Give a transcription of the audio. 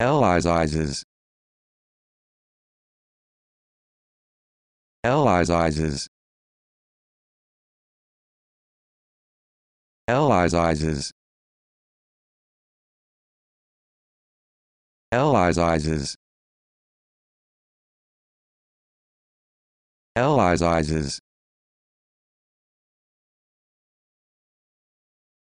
Elysize Elysize Elysize Elysize Elysize